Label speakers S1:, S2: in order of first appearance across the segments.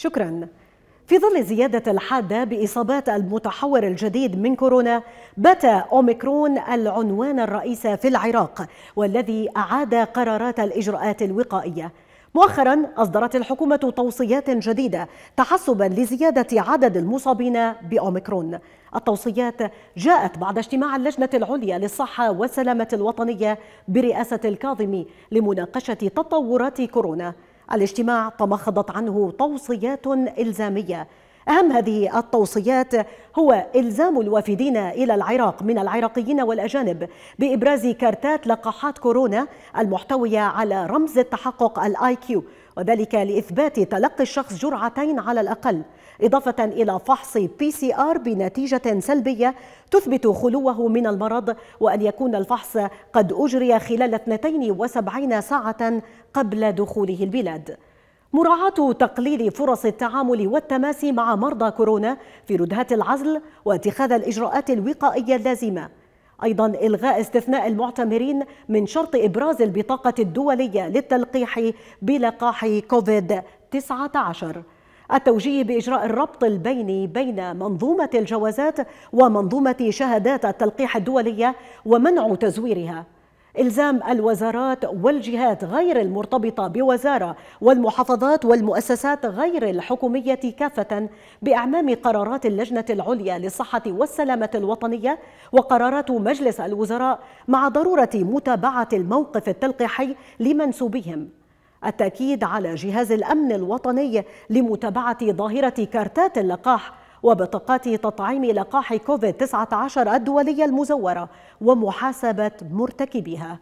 S1: شكراً في ظل الزيادة الحادة بإصابات المتحور الجديد من كورونا بات أوميكرون العنوان الرئيس في العراق والذي أعاد قرارات الإجراءات الوقائية مؤخرا أصدرت الحكومة توصيات جديدة تحسبا لزيادة عدد المصابين بأوميكرون التوصيات جاءت بعد اجتماع اللجنة العليا للصحة والسلامة الوطنية برئاسة الكاظمي لمناقشة تطورات كورونا الاجتماع تمخضت عنه توصيات إلزامية أهم هذه التوصيات هو إلزام الوافدين إلى العراق من العراقيين والأجانب بإبراز كارتات لقاحات كورونا المحتوية على رمز التحقق الآي كيو وذلك لإثبات تلقي الشخص جرعتين على الأقل إضافة إلى فحص بي سي آر بنتيجة سلبية تثبت خلوه من المرض وأن يكون الفحص قد أجري خلال 72 ساعة قبل دخوله البلاد مراعاة تقليل فرص التعامل والتماس مع مرضى كورونا في ردهات العزل واتخاذ الإجراءات الوقائية اللازمة أيضا إلغاء استثناء المعتمرين من شرط إبراز البطاقة الدولية للتلقيح بلقاح كوفيد 19 التوجيه بإجراء الربط البيني بين منظومة الجوازات ومنظومة شهادات التلقيح الدولية ومنع تزويرها الزام الوزارات والجهات غير المرتبطه بوزاره والمحافظات والمؤسسات غير الحكوميه كافه باعمام قرارات اللجنه العليا للصحه والسلامه الوطنيه وقرارات مجلس الوزراء مع ضروره متابعه الموقف التلقيحي لمنسوبهم التاكيد على جهاز الامن الوطني لمتابعه ظاهره كارتات اللقاح وبطاقات تطعيم لقاح كوفيد-19 الدولية المزورة ومحاسبة مرتكبيها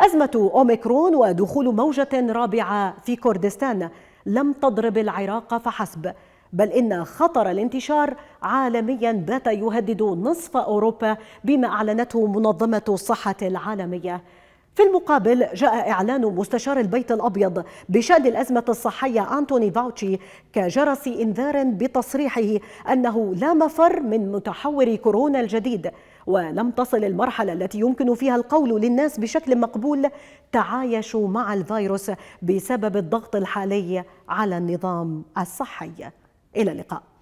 S1: أزمة أوميكرون ودخول موجة رابعة في كردستان لم تضرب العراق فحسب بل إن خطر الانتشار عالميا بات يهدد نصف أوروبا بما أعلنته منظمة الصحة العالمية في المقابل جاء إعلان مستشار البيت الأبيض بشأن الأزمة الصحية أنتوني فاوتشي كجرس إنذار بتصريحه أنه لا مفر من متحور كورونا الجديد ولم تصل المرحلة التي يمكن فيها القول للناس بشكل مقبول تعايشوا مع الفيروس بسبب الضغط الحالي على النظام الصحي إلى اللقاء